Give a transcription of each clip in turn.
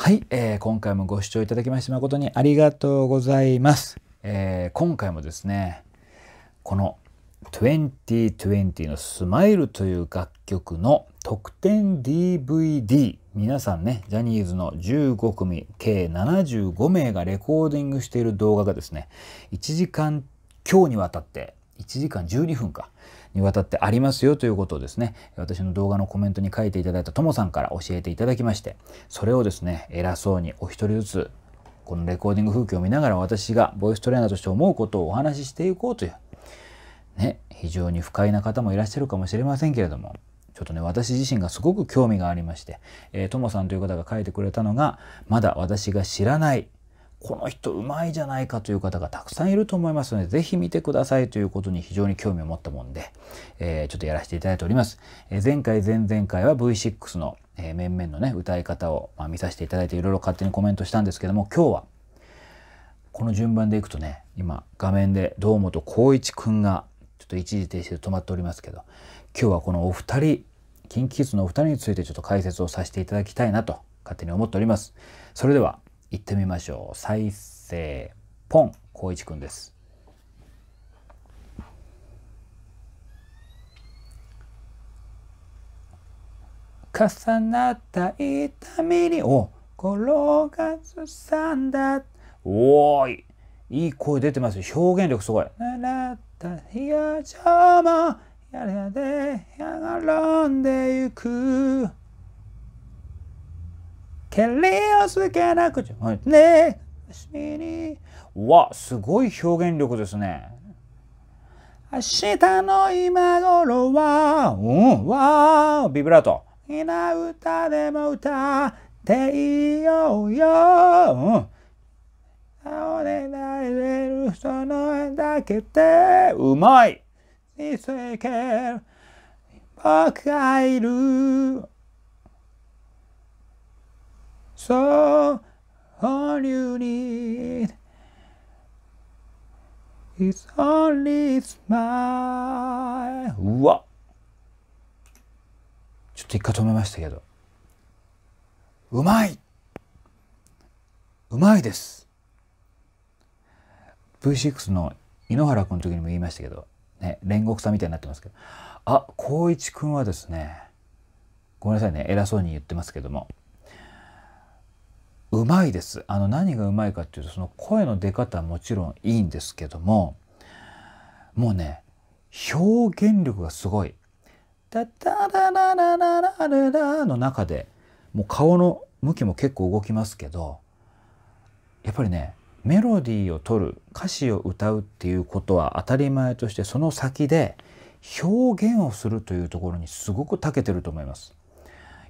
はい、えー、今回もご視聴いただきまして誠にありがとうございます。えー、今回もですね、この2020のスマイルという楽曲の特典 DVD 皆さんねジャニーズの15組計75名がレコーディングしている動画がですね1時間強にわたって1時間12分かにわたってありますよということをですね、私の動画のコメントに書いていただいたともさんから教えていただきまして、それをですね、偉そうにお一人ずつ、このレコーディング風景を見ながら私がボイストレーナーとして思うことをお話ししていこうという、ね、非常に不快な方もいらっしゃるかもしれませんけれども、ちょっとね、私自身がすごく興味がありまして、えー、ともさんという方が書いてくれたのが、まだ私が知らないこの人うまいじゃないかという方がたくさんいると思いますので、ぜひ見てくださいということに非常に興味を持ったもんで、えー、ちょっとやらせていただいております。えー、前回、前々回は V6 の、えー、面々のね、歌い方を、まあ、見させていただいていろいろ勝手にコメントしたんですけども、今日は、この順番でいくとね、今画面で堂本光一くんが、ちょっと一時停止で止まっておりますけど、今日はこのお二人、キンキキのお二人についてちょっと解説をさせていただきたいなと勝手に思っております。それでは、行ってみましょう再生ポン光一くんです重なった痛みにお転がすさんだおーいいい声出てます表現力すごい。なった冷や邪魔やれでやがらんでゆくケりをつけなくちゃ。ねえ。わ、すごい表現力ですね。明日の今頃は、うん、わビブラート。いな歌でも歌っていようよ。うん。顔でなれるそのだけで、うまい。見つけ、僕がいる。So all you need is only smile うわちょっと一回止めましたけどうまいうまいです V6 の井ノ原君の時にも言いましたけどね煉獄さんみたいになってますけどあ光一君はですねごめんなさいね偉そうに言ってますけどもうまいです。あの何がうまいかっていうとその声の出方はもちろんいいんですけどももうね表現力がすごい。タタラララララララの中でもう顔の向きも結構動きますけどやっぱりねメロディーを取る歌詞を歌うっていうことは当たり前としてその先で表現をするというところにすごく長けてると思います。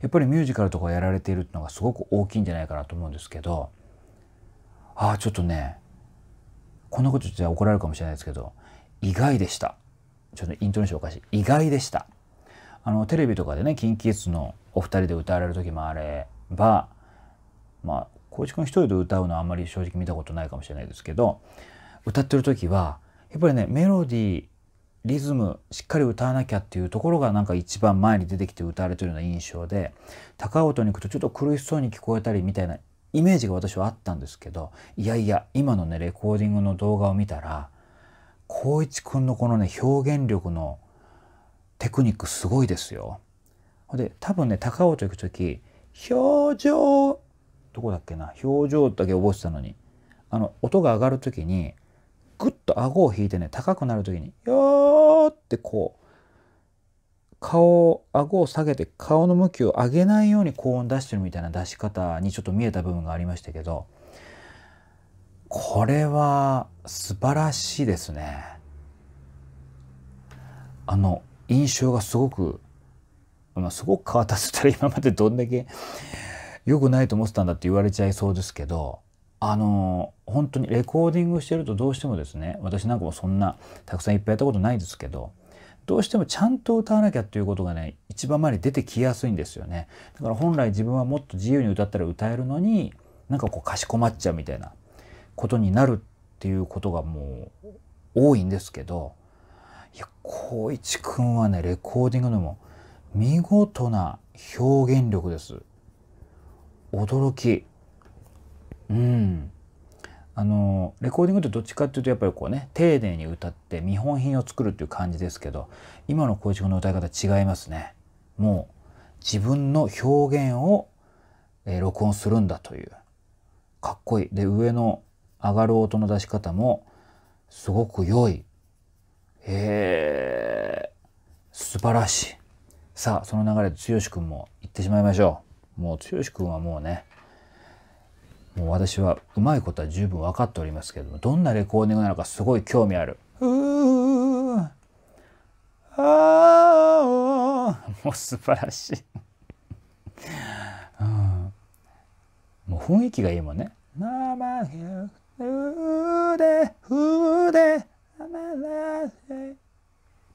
やっぱりミュージカルとかやられているってのがすごく大きいんじゃないかなと思うんですけどああちょっとねこんなこと言って怒られるかもしれないですけど意外でしたちょっとイントネーションおかしい意外でしたあのテレビとかでね KinKiKids のお二人で歌われる時もあればまあ浩一君一人で歌うのはあんまり正直見たことないかもしれないですけど歌ってる時はやっぱりねメロディーリズムしっかり歌わなきゃっていうところがなんか一番前に出てきて歌われてるような印象で高尾音に行くとちょっと苦しそうに聞こえたりみたいなイメージが私はあったんですけどいやいや今のねレコーディングの動画を見たら光一くんのこのね表現力のテクニックすごいですよ。で多分ね高尾音行く時表情どこだっけな表情だけ覚えてたのにあの音が上がる時に「ぐっと顎を引いてね高くなる時に「よー」ってこう顔顎を下げて顔の向きを上げないように高音出してるみたいな出し方にちょっと見えた部分がありましたけどこれは素晴らしいですね。あの印象がすごく、まあ、すごく変わったっつったら今までどんだけ良くないと思ってたんだって言われちゃいそうですけどあの本当にレコーディングしてるとどうしてもですね私なんかもそんなたくさんいっぱいやったことないですけどどうしてもちゃんと歌わなきゃっていうことがね一番前に出てきやすいんですよねだから本来自分はもっと自由に歌ったら歌えるのになんかこうかしこまっちゃうみたいなことになるっていうことがもう多いんですけどいや光一くんはねレコーディングのも見事な表現力です驚きうんあのレコーディングってどっちかっていうとやっぱりこうね丁寧に歌って見本品を作るっていう感じですけど今の光一君の歌い方違いますね。もう自分の表現を、えー、録音するんだというかっこいいで上の上がる音の出し方もすごく良いえ素晴らしいさあその流れで剛君も行ってしまいましょうもう剛君はもうねもう私はうまいことは十分分かっておりますけれどもどんなレコーディングなのかすごい興味ある。うーもう素晴らしい、うん、もう雰囲気がいいもんね。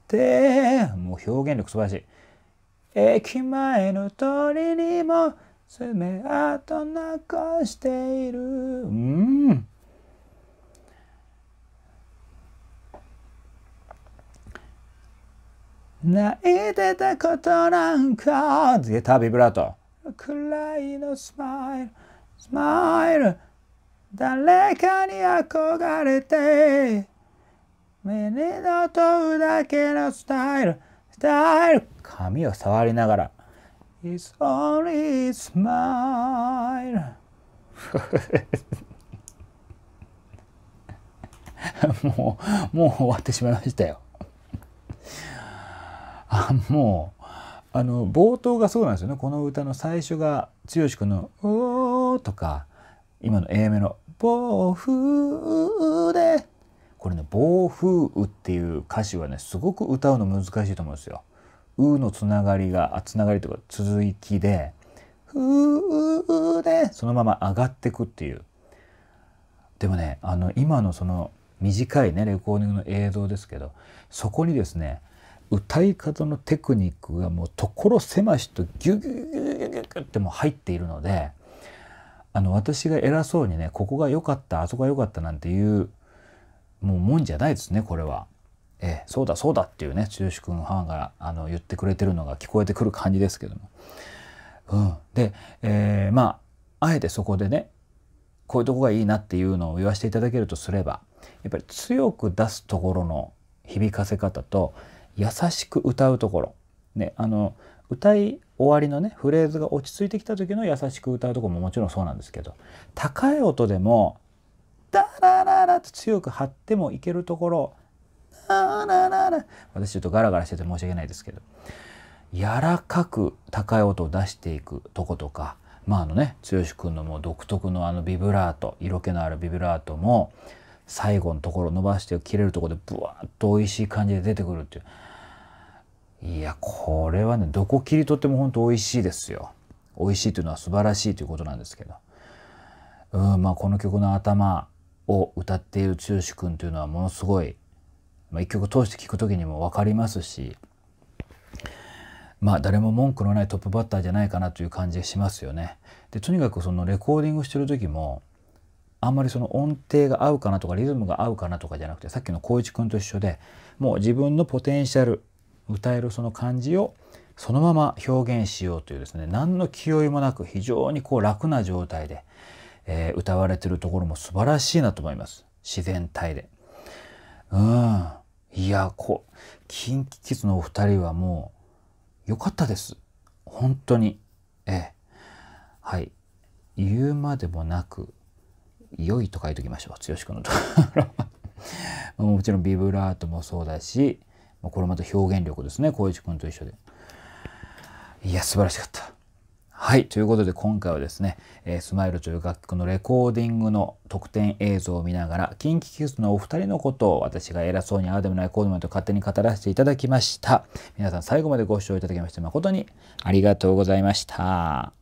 でもう表現力素晴らしい。駅前の通りにも爪痕残しているうん泣いてたことなんかギタービブラート暗いのスマイルスマイル誰かに憧れて目にのとうだけのスタイルスタイル髪を触りながら His only smile もう、もう終わってしまいましたよ。あ、もう、あの、冒頭がそうなんですよね。この歌の最初が、剛君の、おーとか、今の A メの、暴風で、これね、暴風雨っていう歌詞はね、すごく歌うの難しいと思うんですよ。うのつながりが、つながりとか続きで、うううで、そのまま上がってくっていう。でもね、あの、今のその短いね、レコーディングの映像ですけど、そこにですね、歌い方のテクニックがもう所狭しとギュギュギュギュギュっても入っているので、あの、私が偉そうにね、ここが良かった、あそこが良かったなんていう、もうもんじゃないですね、これは。えー、そうだそうだっていうね剛君ファがあの言ってくれてるのが聞こえてくる感じですけども。うん、で、えー、まああえてそこでねこういうとこがいいなっていうのを言わせていただけるとすればやっぱり強く出すところの響かせ方と優しく歌うところ、ね、あの歌い終わりのねフレーズが落ち着いてきた時の優しく歌うとこももちろんそうなんですけど高い音でも「ダラララ」と強く張ってもいけるところラララ私ちょっとガラガラしてて申し訳ないですけど。柔らかく高い音を出していくとことか、まああのね、剛君のもう独特のあのビブラート、色気のあるビブラートも、最後のところ伸ばして切れるとこでブワッと美味しい感じで出てくるっていう。いや、これはね、どこ切り取っても本当美味しいですよ。美味しいというのは素晴らしいということなんですけど。うん、まあこの曲の頭を歌っている剛君というのはものすごいまあ、一曲通して聴く時にも分かりますしまあ誰も文句のないトップバッターじゃないかなという感じがしますよね。でとにかくそのレコーディングしてる時もあんまりその音程が合うかなとかリズムが合うかなとかじゃなくてさっきの光一君と一緒でもう自分のポテンシャル歌えるその感じをそのまま表現しようというですね何の気負いもなく非常にこう楽な状態で、えー、歌われてるところも素晴らしいなと思います自然体で。うんいやこう KinKiKids のお二人はもう良かったです本当にええはい言うまでもなく良いと書いときましょう剛君のところ もちろんビブラートもそうだしこれまた表現力ですね光一君と一緒でいや素晴らしかったはい。ということで今回はですね、えー、スマイルという楽曲のレコーディングの特典映像を見ながら、キンキキスのお二人のことを私が偉そうにああでもないこうでもないと勝手に語らせていただきました。皆さん最後までご視聴いただきまして誠にありがとうございました。